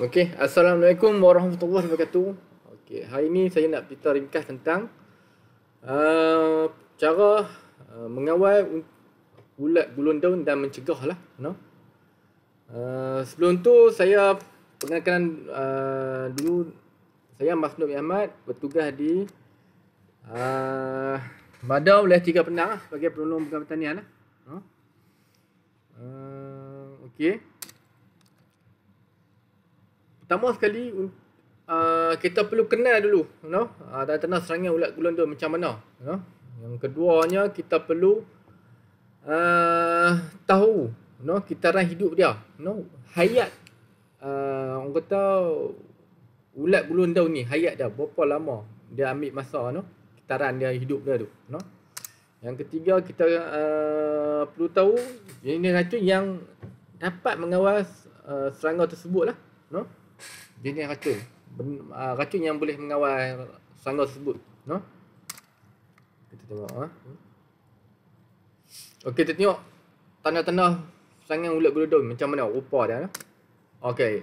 Okey, Assalamualaikum warahmatullahi wabarakatuh. Okey, hari ini saya nak cerita ringkas tentang uh, cara uh, mengawal ulat gulun daun dan mencegah lah. No. uh, sebelum tu saya pengenalkan uh, dulu saya Mas Masnub Ahmad bertugas di uh, Madau Wilayah Tiga Penang sebagai penolong pegawai pertanian lah. Uh, Okey pertama sekali uh, kita perlu kenal dulu you know uh, ah, dan tanah serangan ulat gulun tu macam mana you know yang keduanya kita perlu uh, tahu you know kitaran hidup dia you know hayat uh, orang kata ulat gulun daun ni hayat dia berapa lama dia ambil masa you know kitaran dia hidup dia tu you know yang ketiga kita uh, perlu tahu jenis racun yang dapat mengawas uh, serangga tersebut lah you know? jenis racun ben, uh, racun yang boleh mengawal sangga tersebut no kita tengok ah ha? okey kita tengok tanda-tanda sangang ulat geludung macam mana rupa dia no? okey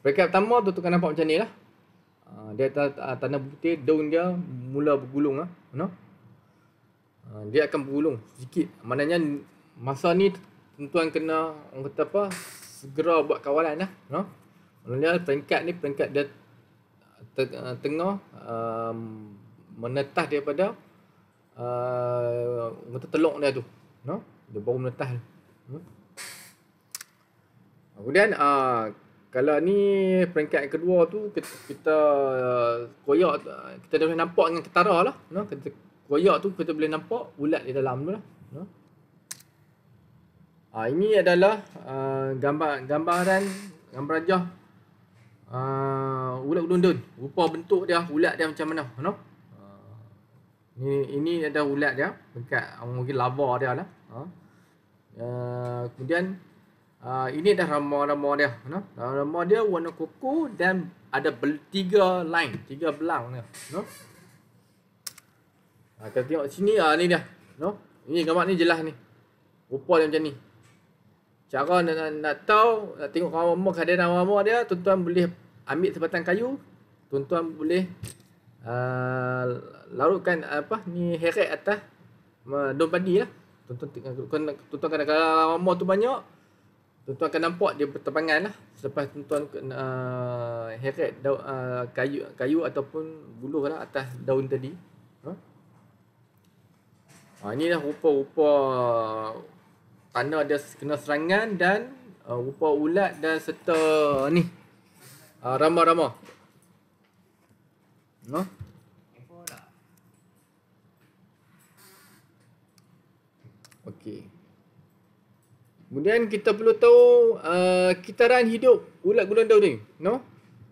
Rekap pertama tu tu kan nampak macam ni lah. Ah, dia ah, tanda putih, daun dia mula bergulung lah. No? Dia akan bergulung sikit. Maknanya masa ni tuan kena, orang kata apa, segera buat kawalan lah. No? Maksudnya peringkat ni peringkat dia eh, tengah um, menetas daripada uh, mata teluk dia tu. No? Dia baru menetas. Hmm? Kemudian uh, kalau ni peringkat kedua tu kita, kita uh, koyak kita dah boleh nampak dengan ketara lah. No? Kita koyak tu kita boleh nampak ulat di dalam tu lah. No? Uh, ini adalah uh, gambar gambaran gambar rajah Ah, ulat london. Rupa bentuk dia, ulat dia macam mana? Ha. Ini ini ada ulat dia dekat mungkin lava dia lah. Ha. Uh, kemudian uh, ini dah rama-rama dia, no? Rama dia warna koko dan ada tiga line, tiga belang dia, no? Ha, kita tengok sini ah ni dia, no? Ini gambar ni jelas ni. Rupa dia macam ni. Cara nak, nak, nak tahu, nak tengok rama-rama kadar nama dia, tuan-tuan boleh ambil sebatang kayu tuan-tuan boleh uh, larutkan uh, apa ni heret atas uh, daun padi lah tuan-tuan tuan-tuan kena kalau mamor tu banyak tuan-tuan akan nampak dia bertepangan lah selepas tuan-tuan uh, heret daun, uh, kayu kayu ataupun buluh lah atas daun tadi huh? Ha? Ha, uh, ini lah rupa-rupa tanda dia kena serangan dan uh, rupa ulat dan serta ni Ah, ramah, ramah. No? Okey. Kemudian kita perlu tahu uh, kitaran hidup ulat gulung daun ni. No?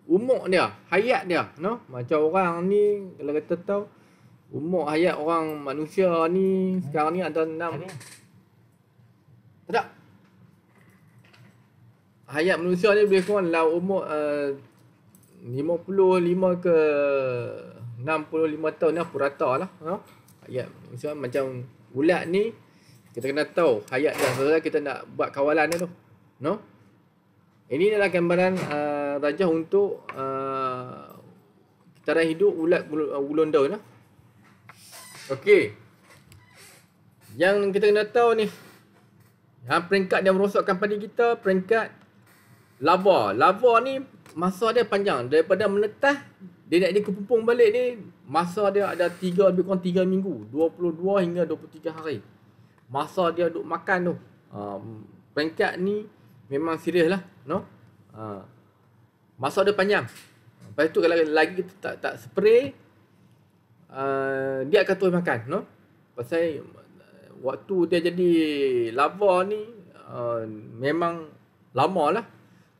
Umur dia, hayat dia. No? Macam orang ni, kalau kita tahu, umur hayat orang manusia ni sekarang ni ada enam. Tak hayat manusia ni lebih kurang dalam umur eh, uh, 55 ke 65 tahun ni aku rata lah ha? hayat manusia macam ulat ni kita kena tahu hayat dah selesai kita nak buat kawalan dia tu no? ini adalah gambaran uh, rajah untuk uh, eh, kitaran hidup ulat ulun daun lah Okey. Yang kita kena tahu ni. Ha, peringkat yang merosakkan padi kita, peringkat lava. Lava ni masa dia panjang daripada menetas dia nak dia kepupung balik ni masa dia ada tiga lebih kurang tiga minggu, 22 hingga 23 hari. Masa dia duk makan tu. Uh, peringkat ni memang serius lah, no? Uh, masa dia panjang. Lepas tu kalau lagi kita tak tak spray uh, dia akan terus makan, no? Pasal uh, waktu dia jadi lava ni uh, memang lama lah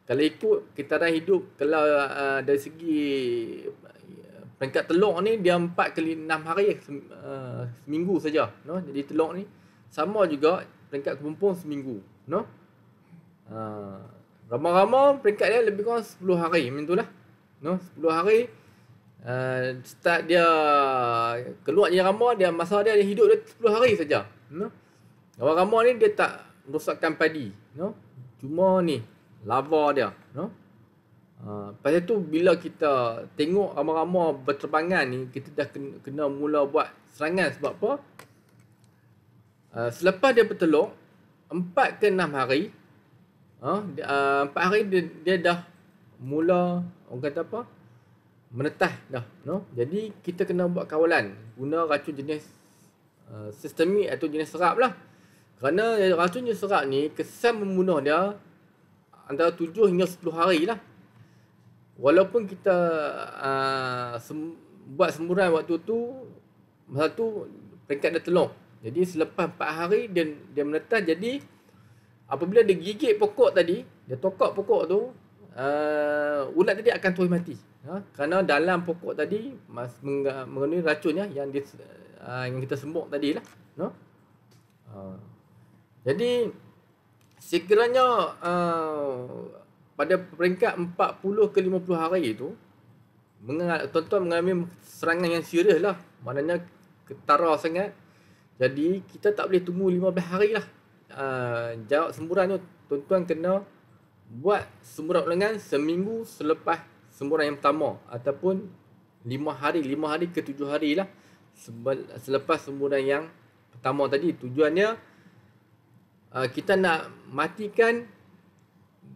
kalau ikut kitaran hidup kalau uh, dari segi eh, peringkat telur ni dia empat ke enam hari uh, seminggu saja, no. Jadi telur ni sama juga peringkat kumpul seminggu, no. Uh, ramai-ramai peringkat dia lebih kurang sepuluh hari macam lah, No, Sepuluh hari uh, start dia keluar jenis rama dia masa dia, dia hidup dia 10 hari saja, no. Rama ni dia tak rosakkan padi, no. Cuma ni lava dia no uh, ah, lepas tu bila kita tengok ramai-ramai berterbangan ni kita dah kena, kena mula buat serangan sebab apa uh, selepas dia bertelur empat ke 6 hari uh, uh, 4 hari dia, dia dah mula orang kata apa Menetah dah no jadi kita kena buat kawalan guna racun jenis Uh, sistemik atau jenis serap lah kerana racun jenis serap ni kesan membunuh dia antara 7 hingga 10 hari lah Walaupun kita uh, sem- buat semburan waktu tu masa tu peringkat dia telur. Jadi selepas 4 hari dia dia menetas jadi apabila dia gigit pokok tadi, dia tokok pokok tu, uh, ulat tadi akan terus mati. Ya, kerana dalam pokok tadi mas- meng- mengandungi racunnya yang dia uh, yang kita semuk tadilah, ya. Ha? Uh, jadi sekiranya uh, pada peringkat 40 ke 50 hari itu tuan-tuan mengalami serangan yang serius lah maknanya ketara sangat jadi kita tak boleh tunggu 15 hari lah uh, jawab semburan tu tuan-tuan kena buat semburan ulangan seminggu selepas semburan yang pertama ataupun 5 hari 5 hari ke 7 hari lah selepas semburan yang pertama tadi tujuannya Uh, kita nak matikan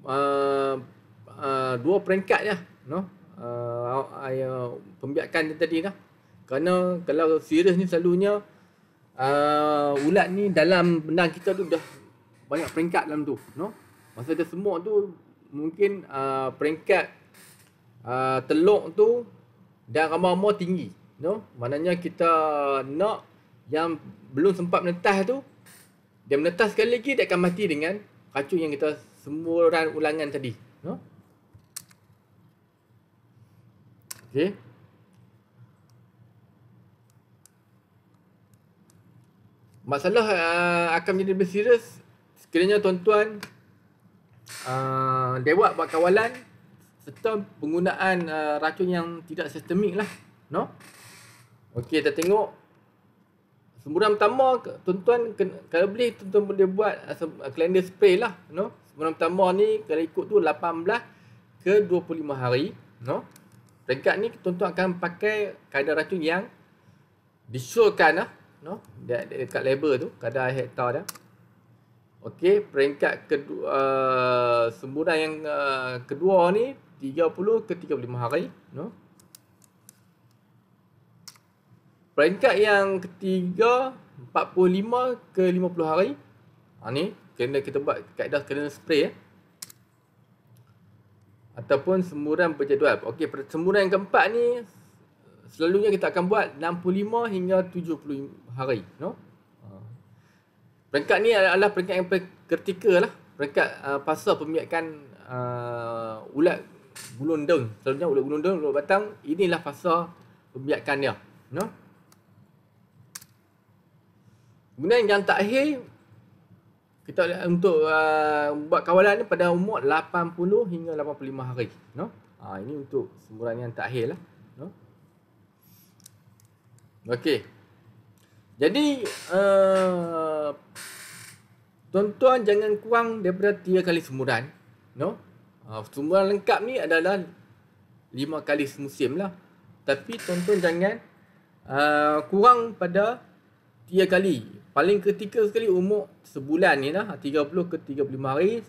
uh, uh, dua peringkat ya, no? Uh, uh, pembiakan dia tadi lah. Kerana kalau virus ni selalunya uh, ulat ni dalam benang kita tu dah banyak peringkat dalam tu, no? Masa dia semua tu mungkin uh, peringkat uh, teluk tu dah ramah-ramah tinggi, no? Maknanya kita nak yang belum sempat menetas tu dia menetas sekali lagi dia akan mati dengan racun yang kita semburan ulangan tadi no? Okey. Masalah uh, akan menjadi lebih serius sekiranya tuan-tuan uh, ah, dewa buat kawalan serta penggunaan uh, racun yang tidak sistemik lah. No? Okey, kita tengok semburan pertama tuan-tuan kalau beli tuan-tuan boleh buat uh, calendar spray lah you know? semburan pertama ni kalau ikut tu 18 ke 25 hari you no? Know? peringkat ni tuan-tuan akan pakai kadar racun yang disyorkan lah you no? Know? dekat label tu kadar hektar dia Okey, peringkat kedua uh, semburan yang uh, kedua ni 30 ke 35 hari, you no? Know? Peringkat yang ketiga 45 ke 50 hari ha, Ni kena kita buat kaedah kena spray eh. Ataupun semburan berjadual Okey, Semburan yang keempat ni Selalunya kita akan buat 65 hingga 70 hari no? Ha. Peringkat ni adalah peringkat yang ketiga lah Peringkat uh, pasal pembiakan uh, ulat gulundeng Selalunya ulat gulundeng, ulat batang Inilah pasal pemikirkan dia no? Kemudian yang tak terakhir kita untuk uh, buat kawalan ni pada umur 80 hingga 85 hari, no? Ha, ini untuk semburan yang tak terakhir lah, no? Okey. Jadi uh, tuan-tuan uh, jangan kurang daripada 3 kali semburan, no? Uh, semburan lengkap ni adalah 5 kali semusim lah. Tapi tuan-tuan jangan uh, kurang pada 3 kali paling ketika sekali umur sebulan ni lah 30 ke 35 hari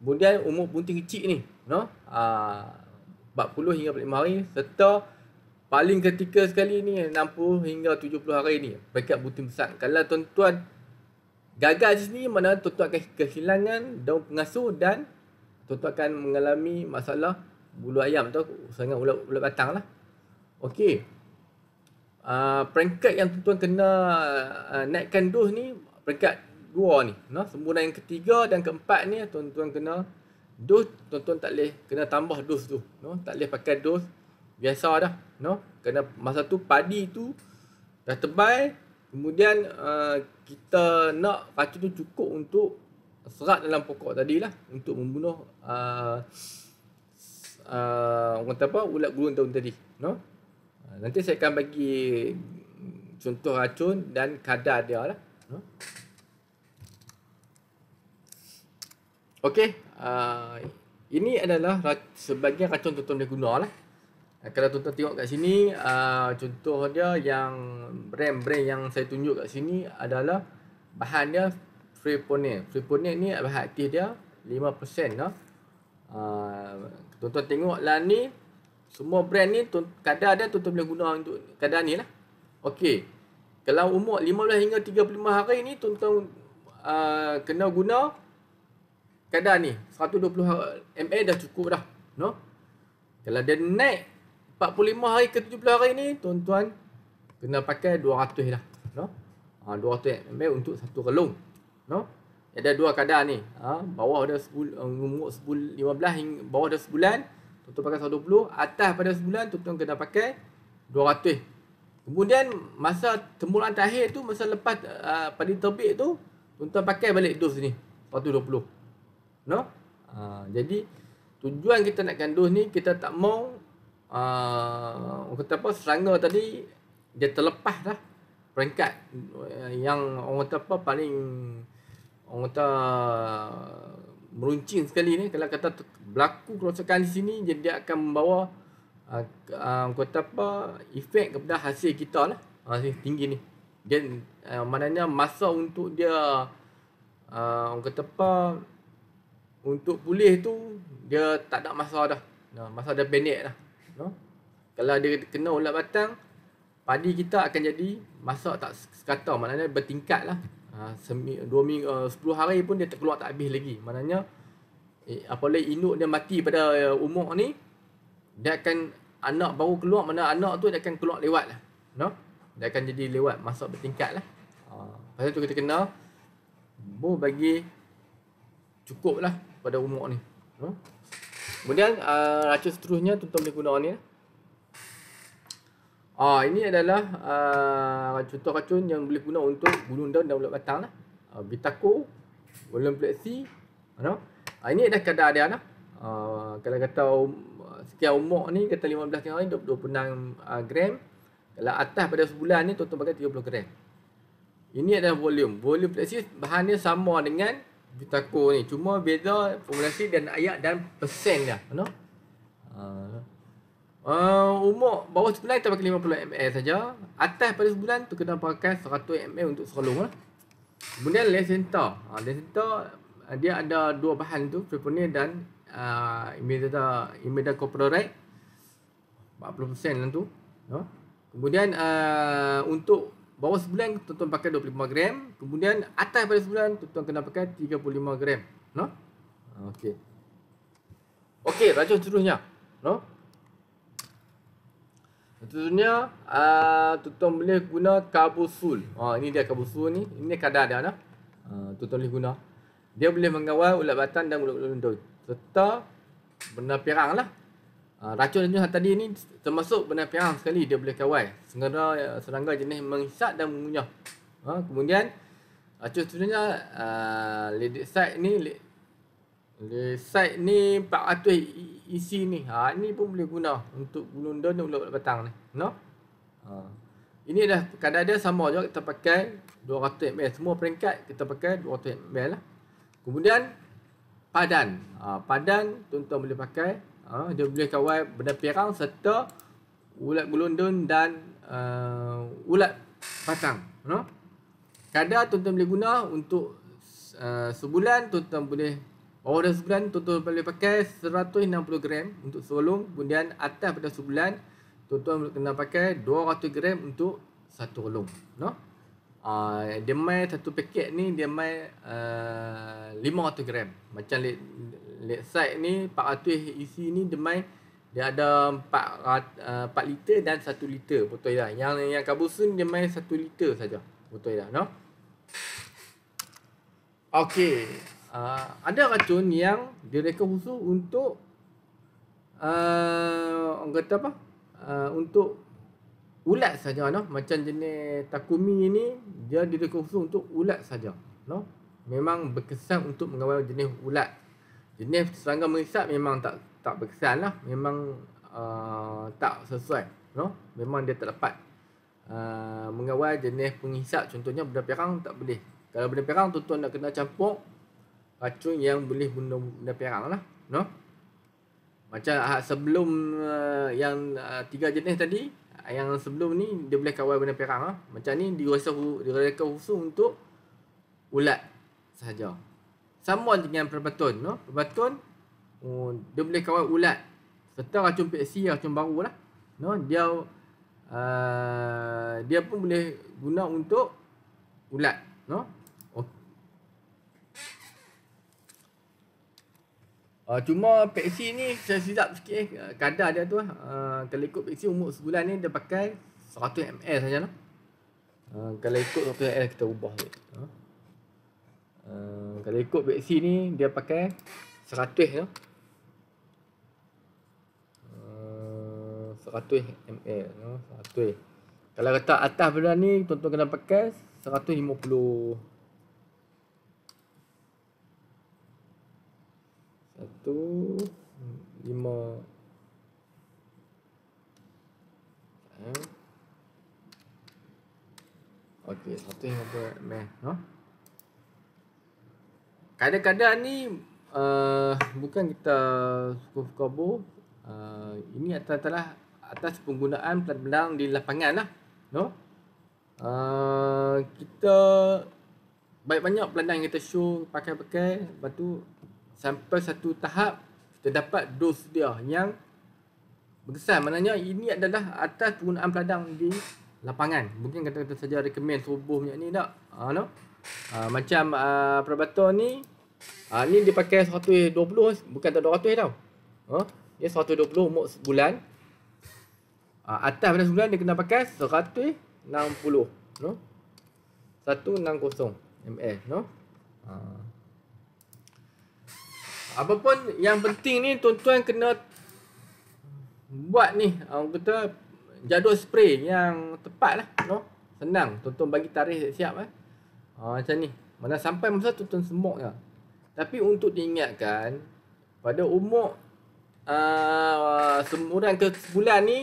kemudian umur bunting kecil ni no ah, uh, 40 hingga 45 hari serta paling ketika sekali ni 60 hingga 70 hari ni pekat bunting besar kalau tuan-tuan gagal di sini mana tuan-tuan akan kehilangan daun pengasuh dan tuan-tuan akan mengalami masalah bulu ayam tu sangat ulat-ulat batang lah Okey, uh, peringkat yang tuan-tuan kena uh, naikkan dos ni peringkat dua ni no. sempurna yang ketiga dan keempat ni tuan-tuan kena dos tuan-tuan tak boleh kena tambah dos tu no tak boleh pakai dos biasa dah no kena masa tu padi tu dah tebal kemudian uh, kita nak pacu tu cukup untuk serat dalam pokok tadi lah, untuk membunuh uh, uh, orang kata apa ulat gulung tahun tadi no Ha, nanti saya akan bagi contoh racun dan kadar dia lah. Ha? Okey. Ha, ini adalah sebagian racun tuan-tuan boleh guna lah. Kalau tuan-tuan tengok kat sini, uh, contoh dia yang brand-brand yang saya tunjuk kat sini adalah bahan dia Freeponil. Freeponil ni bahan aktif dia 5% lah. Uh, tuan-tuan tengok lah ni semua brand ni kadar dia tuan-tuan boleh guna untuk kadar ni lah. Okey. Kalau umur 15 hingga 35 hari ni tuan-tuan uh, kena guna kadar ni. 120 ml dah cukup dah. No? Kalau dia naik 45 hari ke 70 hari ni tuan-tuan kena pakai 200 lah. No? Ha, ah, 200 ml untuk satu relung. No? Ada dua kadar ni. Ha, bawah dia sebul, umur sebul 15 hingga bawah dia sebulan tuan-tuan pakai 120 atas pada sebulan tuan-tuan kena pakai 200 kemudian masa temulan terakhir tu masa lepas uh, padi terbit tu tuan-tuan pakai balik dos ni 120 no uh, jadi tujuan kita nak kan dos ni kita tak mau uh, kata apa serangga tadi dia terlepas lah peringkat uh, yang orang kata apa paling orang kata meruncing sekali ni kalau kata berlaku kerosakan di sini jadi dia akan membawa uh, uh, apa efek kepada hasil kita lah hasil tinggi ni dan uh, ah, maknanya masa untuk dia uh, apa untuk pulih tu dia tak ada masa dah Nah, masa dah pendek dah no? kalau dia kena ulat batang padi kita akan jadi masak tak sekata maknanya bertingkat lah Ha, dua minggu eh, Sepuluh hari pun dia terkeluar tak habis lagi Maknanya apa eh, Apabila induk dia mati pada umur ni Dia akan Anak baru keluar Mana anak tu dia akan keluar lewat lah no? Dia akan jadi lewat Masuk bertingkat lah ha, Pasal tu kita kena Bu bagi Cukup lah Pada umur ni no? Kemudian eh, Racun seterusnya Tuan-tuan boleh guna ni lah. Ah ini adalah uh, contoh ah, racun yang boleh guna untuk bunuh daun dan ulat batang lah. Uh, Bitako, Olympleksi, ano? Ah ini adalah kadar dia lah. Uh, kalau kata um, sekian umur ni kata 15 tahun ni 26 uh, gram. Kalau atas pada sebulan ni tonton pakai 30 gram. Ini adalah volume. Volume Olympleksi bahannya sama dengan Vitaco ni. Cuma beza formulasi dan ayat dan persen dia, ano? You know? Uh, umur bawah sebulan kita pakai 50 ml saja. Atas pada sebulan tu kena pakai 100 ml untuk serlong lah. Kemudian lesenta. Uh, lesenta ah, dia ada dua bahan tu, preponil dan uh, ah, imidata imida corporate 40% lah tu. Uh. Kemudian uh, untuk bawah sebulan kita tuan pakai 25 gram, kemudian atas pada sebulan kita tuan kena pakai 35 gram. Noh. Ya. Okey. Okey, rajin seterusnya. Noh. Ya. Contohnya, ah, tuan-tuan boleh guna kabusul. Ha, ah, ini dia kabusul ni. Ini kadar dia. Nah. tuan-tuan boleh guna. Dia boleh mengawal ulat batan dan ulat-ulat lundur. Serta benda pirang lah. Ha, racun jenis tadi ni termasuk benda pirang sekali dia boleh kawal. Sengara serangga jenis menghisap dan mengunyah. Ha, kemudian, racun sebenarnya uh, ledik side ni Okay, side ni 400 isi ni. Ha, ni pun boleh guna untuk gulung daun dan ulat batang ni. No? Ha. Ini dah kadang-kadang sama juga kita pakai 200 ml. Semua peringkat kita pakai 200 ml lah. Kemudian padan. Ha, padan tuan-tuan boleh pakai. Ha, dia boleh kawal benda pirang serta ulat gulundun dan uh, ulat batang. No? Kadar tuan-tuan boleh guna untuk uh, sebulan tuan-tuan boleh Orders brand tuan-tuan boleh pakai 160 gram untuk sebelum kemudian atas pada sebulan tuan-tuan kena pakai 200 gram untuk satu long no uh, dia mai satu paket ni dia mai uh, ah, 500 gram macam let, let side ni 400 isi ni dia mai dia ada 4, 4 ah, liter dan 1 liter betul lah yang yang kabusun dia mai 1 liter saja betul lah no Okay, uh, ada racun yang direka khusus untuk uh, orang kata apa uh, untuk ulat saja no macam jenis takumi ini dia direka khusus untuk ulat saja no memang berkesan untuk mengawal jenis ulat jenis serangga mengisap memang tak tak berkesan lah memang uh, tak sesuai no memang dia tak dapat uh, mengawal jenis penghisap contohnya benda perang tak boleh kalau benda perang tuan-tuan nak kena campur racun yang boleh bunuh benda perak lah no? Macam uh, sebelum uh, yang uh, tiga jenis tadi yang sebelum ni dia boleh kawal benda perak lah. Macam ni dia rasa dia khusus untuk ulat sahaja. Sama dengan perbatun. No? Perbatun uh, dia boleh kawal ulat. Serta racun peksi, racun baru lah. No? Dia uh, dia pun boleh guna untuk ulat. No? Uh, cuma peksi ni saya silap sikit eh. Uh, kadar dia tu lah. Uh, kalau ikut peksi umur sebulan ni dia pakai 100ml sahaja lah. Uh, kalau ikut 100ml kita ubah je. Uh. uh, kalau ikut peksi ni dia pakai 100ml. Uh, 100ml. Uh, 100ml. Kalau letak atas benda ni tuan-tuan kena pakai 150ml. satu lima eh. Okey, satu yang apa, meh, no? Kadang-kadang ni uh, bukan kita suka-suka Uh, ini atas-atas atas penggunaan pelan-pelan di lapangan lah, no? Uh, kita banyak-banyak pelan yang kita show pakai-pakai, lepas tu sampai satu tahap terdapat dos dia yang berkesan maknanya ini adalah atas penggunaan peladang di lapangan mungkin kata-kata saja recommend subuh macam ni tak uh, no? uh, macam uh, ah, perabatan ni uh, ni dia pakai 120 bukan tak 200 tau uh, dia 120 umur sebulan uh, atas pada sebulan dia kena pakai 160 no? 160 ml no? Uh, apa pun yang penting ni tuan-tuan kena buat ni ah, orang kata jadual spray yang tepat lah no? senang tuan-tuan bagi tarikh siap eh. Ha, macam ni mana sampai masa tuan-tuan semok lah. tapi untuk diingatkan pada umur uh, ah, semuran ke sebulan ni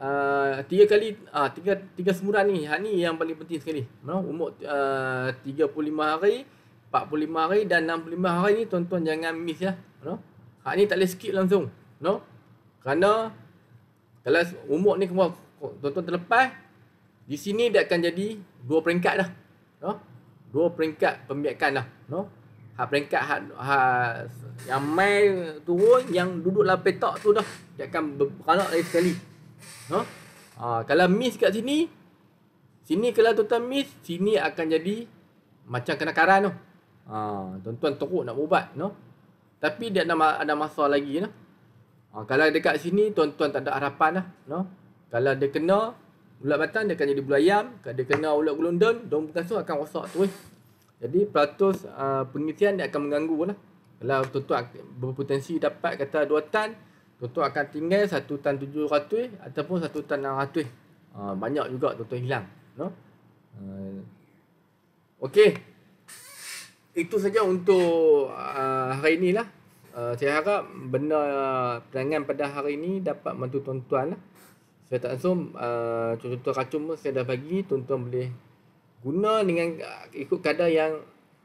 Uh, tiga kali ah uh, tiga tiga semuran ni hak ni yang paling penting sekali no umur uh, 35 hari 45 hari dan 65 hari ni tuan-tuan jangan miss ya, No? Hak ni tak boleh skip langsung. No? Kerana kalau umur ni kemudian tuan-tuan terlepas, di sini dia akan jadi dua peringkat dah. No? Dua peringkat pembiakan dah, No? Hak peringkat hak, hak yang main turun, yang duduk dalam petak tu dah. Dia akan beranak lagi sekali. No? Ha, kalau miss kat sini, sini kalau tuan-tuan miss, sini akan jadi macam kena karan tu. No? Ha, tuan-tuan teruk nak ubat, no? Tapi dia ada, ada masa lagi, no? Ha, kalau dekat sini, tuan-tuan tak ada harapan, lah, no? Kalau dia kena ulat batang, dia akan jadi bulu ayam. Kalau dia kena ulat gulundun, daun berkasut akan rosak tu, eh. Jadi, peratus uh, pengisian dia akan mengganggu, lah. Kalau tuan-tuan berpotensi dapat kata dua tan, tuan-tuan akan tinggal 1 tan 700 ataupun 1 tan 600. Uh, ha, banyak juga tuan-tuan hilang. No? Uh, Okey itu saja untuk uh, hari inilah. Uh, ah, saya harap benda uh, penangan pada hari ini dapat membantu tuan-tuan. Lah. Saya tak langsung uh, contoh-contoh racun pun saya dah bagi. Tuan-tuan boleh guna dengan uh, ikut kadar yang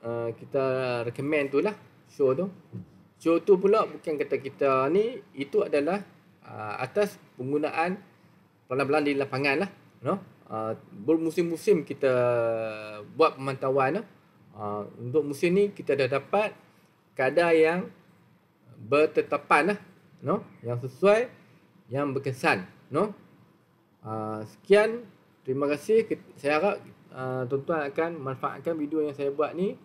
uh, kita recommend tu lah. Show tu. Show tu pula bukan kata kita ni. Itu adalah uh, atas penggunaan pelan-pelan di lapangan lah. No. know? uh, bermusim-musim kita buat pemantauan lah. Ha, untuk musim ni kita dah dapat kadar yang bertetapan lah, no? yang sesuai, yang berkesan. No? Uh, sekian, terima kasih. Saya harap ha, tuan-tuan akan manfaatkan video yang saya buat ni.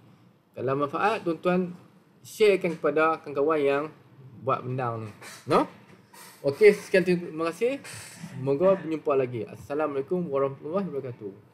Kalau manfaat, tuan-tuan sharekan kepada kawan-kawan yang buat mendang, ni. No? Okey, sekian terima kasih. Moga berjumpa lagi. Assalamualaikum warahmatullahi wabarakatuh.